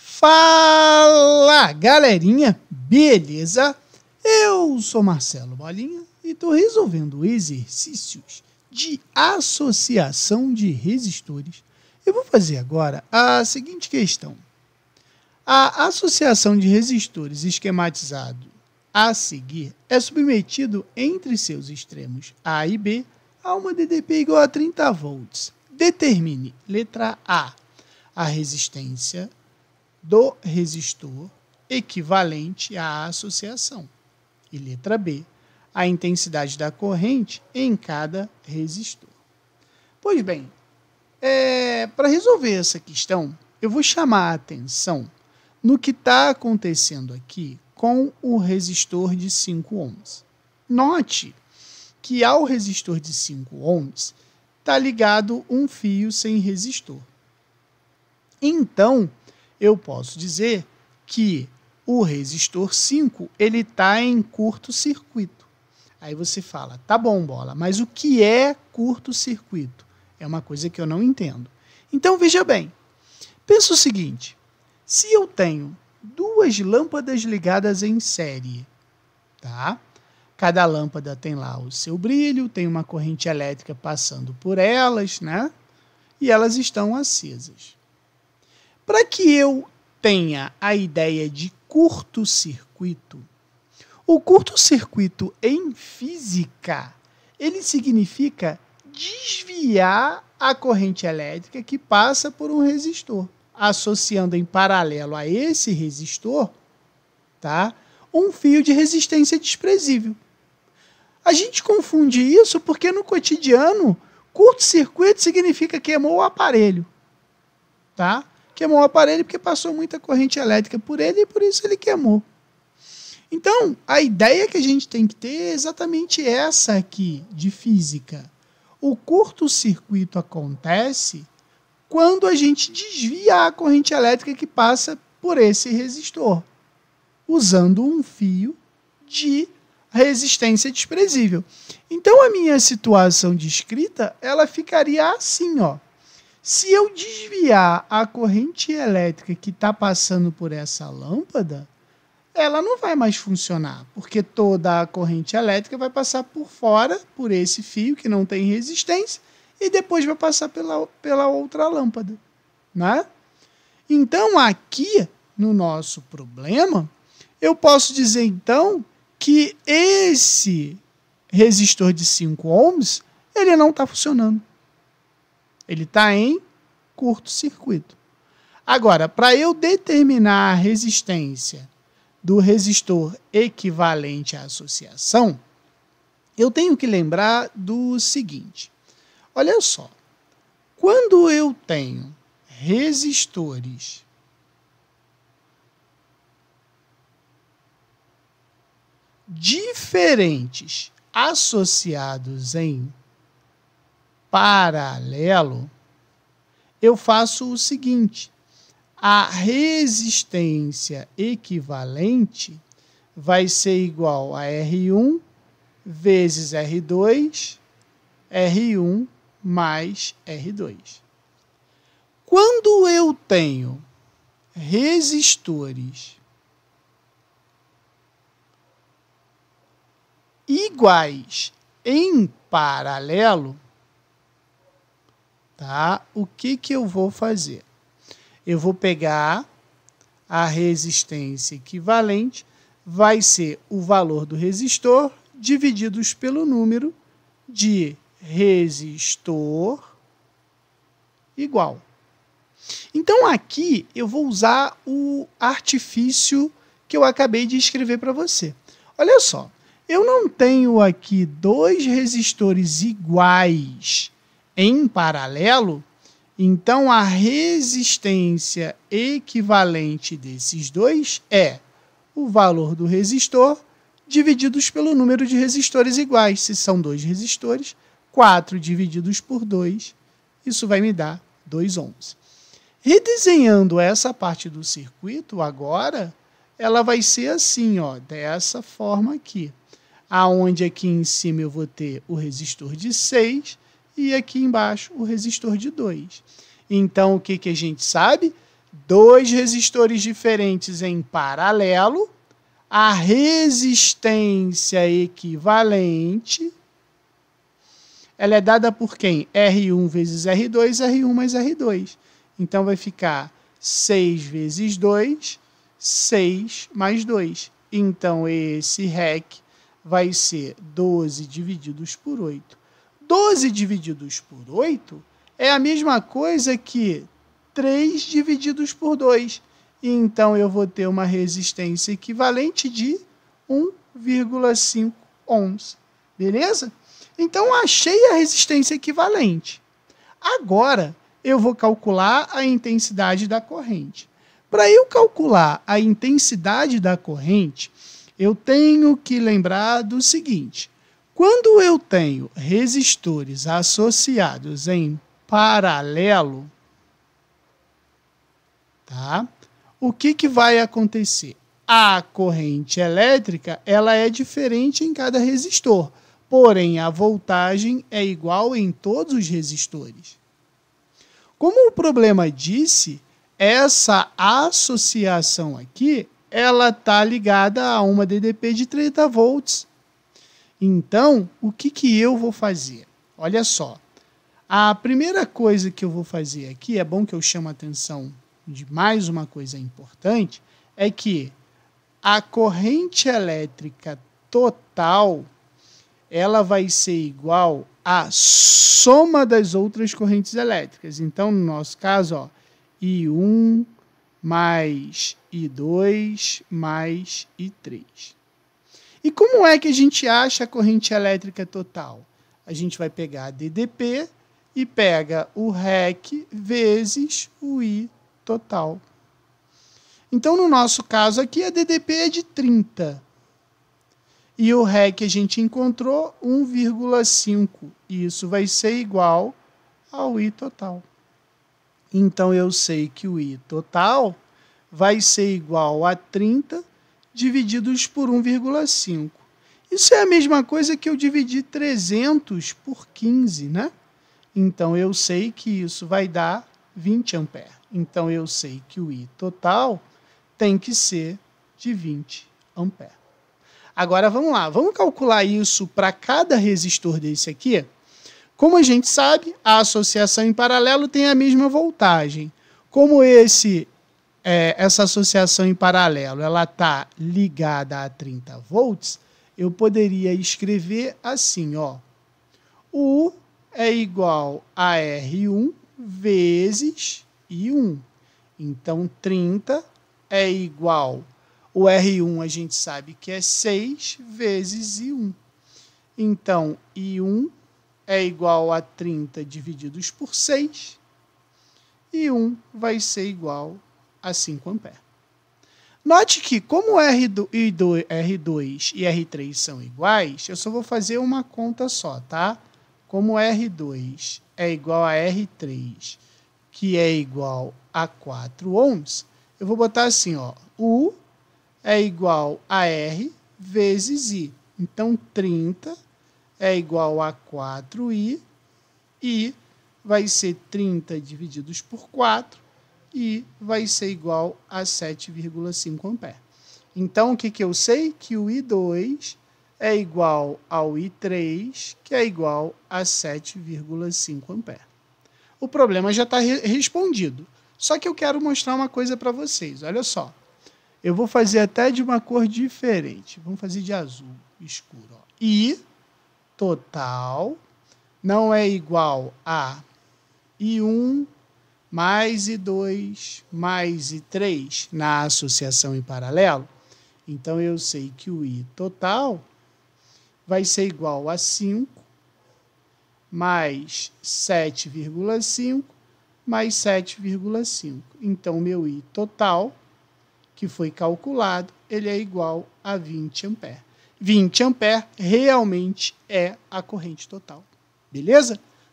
Fala, galerinha, beleza? Eu sou Marcelo Bolinha e estou resolvendo exercícios de associação de resistores. Eu vou fazer agora a seguinte questão. A associação de resistores esquematizado a seguir é submetido entre seus extremos A e B a uma DDP igual a 30 volts. Determine, letra A, a resistência do resistor equivalente à associação. E letra B, a intensidade da corrente em cada resistor. Pois bem, é, para resolver essa questão, eu vou chamar a atenção no que está acontecendo aqui com o resistor de 5 ohms. Note que ao resistor de 5 ohms está ligado um fio sem resistor. Então, eu posso dizer que o resistor 5 ele está em curto-circuito. Aí você fala, tá bom, bola, mas o que é curto-circuito? É uma coisa que eu não entendo. Então veja bem, pensa o seguinte: se eu tenho duas lâmpadas ligadas em série, tá? Cada lâmpada tem lá o seu brilho, tem uma corrente elétrica passando por elas, né? E elas estão acesas. Para que eu tenha a ideia de curto-circuito, o curto-circuito em física, ele significa desviar a corrente elétrica que passa por um resistor, associando em paralelo a esse resistor, tá? Um fio de resistência desprezível. A gente confunde isso porque no cotidiano, curto-circuito significa queimou o aparelho, tá? Queimou o aparelho porque passou muita corrente elétrica por ele e por isso ele queimou. Então, a ideia que a gente tem que ter é exatamente essa aqui de física. O curto-circuito acontece quando a gente desvia a corrente elétrica que passa por esse resistor, usando um fio de resistência desprezível. Então a minha situação descrita, ela ficaria assim, ó. Se eu desviar a corrente elétrica que está passando por essa lâmpada, ela não vai mais funcionar, porque toda a corrente elétrica vai passar por fora, por esse fio que não tem resistência, e depois vai passar pela, pela outra lâmpada. Né? Então, aqui no nosso problema, eu posso dizer então que esse resistor de 5 ohms ele não está funcionando. Ele está em curto-circuito. Agora, para eu determinar a resistência do resistor equivalente à associação, eu tenho que lembrar do seguinte. Olha só, quando eu tenho resistores diferentes associados em paralelo, eu faço o seguinte: a resistência equivalente vai ser igual a R1 vezes R2, R1 mais R2. Quando eu tenho resistores iguais em paralelo, tá? O que que eu vou fazer? Eu vou pegar a resistência equivalente, vai ser o valor do resistor divididos pelo número de resistor igual. Então aqui eu vou usar o artifício que eu acabei de escrever para você. Olha só, eu não tenho aqui dois resistores iguais em paralelo, então a resistência equivalente desses dois é o valor do resistor divididos pelo número de resistores iguais. Se são dois resistores, 4 divididos por 2, isso vai me dar 2 ohms. Redesenhando essa parte do circuito agora, ela vai ser assim, ó, dessa forma aqui. Aonde aqui em cima eu vou ter o resistor de 6 e aqui embaixo o resistor de 2. Então, o que, que a gente sabe? Dois resistores diferentes em paralelo, a resistência equivalente, ela é dada por quem? R1 vezes R2, R1 mais R2. Então, vai ficar 6 vezes 2, 6 mais 2. Então, esse REC vai ser 12 divididos por 8. 12 divididos por 8 é a mesma coisa que 3 divididos por 2. Então eu vou ter uma resistência equivalente de 1,5 ohms. Beleza? Então achei a resistência equivalente. Agora eu vou calcular a intensidade da corrente. Para eu calcular a intensidade da corrente, eu tenho que lembrar do seguinte: quando eu tenho resistores associados em paralelo, tá? O que, que vai acontecer? A corrente elétrica ela é diferente em cada resistor, porém a voltagem é igual em todos os resistores. Como o problema disse, essa associação aqui ela está ligada a uma DDP de 30 volts então, o que, que eu vou fazer? Olha só. A primeira coisa que eu vou fazer aqui, é bom que eu chamo a atenção de mais uma coisa importante, é que a corrente elétrica total ela vai ser igual à soma das outras correntes elétricas. Então, no nosso caso, ó, I1 mais I2 mais I3. E como é que a gente acha a corrente elétrica total? A gente vai pegar a DDP e pega o REC vezes o I total. Então, no nosso caso aqui, a DDP é de 30. E o REC a gente encontrou 1,5. E isso vai ser igual ao I total. Então, eu sei que o I total vai ser igual a 30 divididos por 1,5. Isso é a mesma coisa que eu dividir 300 por 15, né? Então eu sei que isso vai dar 20 ampere. Então eu sei que o I total tem que ser de 20 ampere. Agora vamos lá, vamos calcular isso para cada resistor desse aqui. Como a gente sabe, a associação em paralelo tem a mesma voltagem. Como esse é, essa associação em paralelo ela está ligada a 30 volts, eu poderia escrever assim, ó. U é igual a R1 vezes I1. Então, 30 é igual... O R1 a gente sabe que é 6 vezes I1. Então, I1 é igual a 30 divididos por 6. E 1 vai ser igual a 5 A. Note que, como R2, e R3 são iguais, eu só vou fazer uma conta só, tá? Como R2 é igual a R3, que é igual a 4 ohms, eu vou botar assim, ó, U é igual a R vezes I. Então, 30 é igual a 4i, e vai ser 30 divididos por 4, e vai ser igual a 7,5 A. Então, o que, que eu sei? Que o I2 é igual ao I3, que é igual a 7,5 A. O problema já está re respondido. Só que eu quero mostrar uma coisa para vocês. Olha só. Eu vou fazer até de uma cor diferente. Vamos fazer de azul escuro. Ó. I total não é igual a I1 mais e 2 mais e 3 na associação em paralelo, então eu sei que o I total vai ser igual a 5 mais 7,5 mais 7,5. Então, meu I total, que foi calculado, ele é igual a 20 ampere. 20 ampere realmente é a corrente total. Beleza?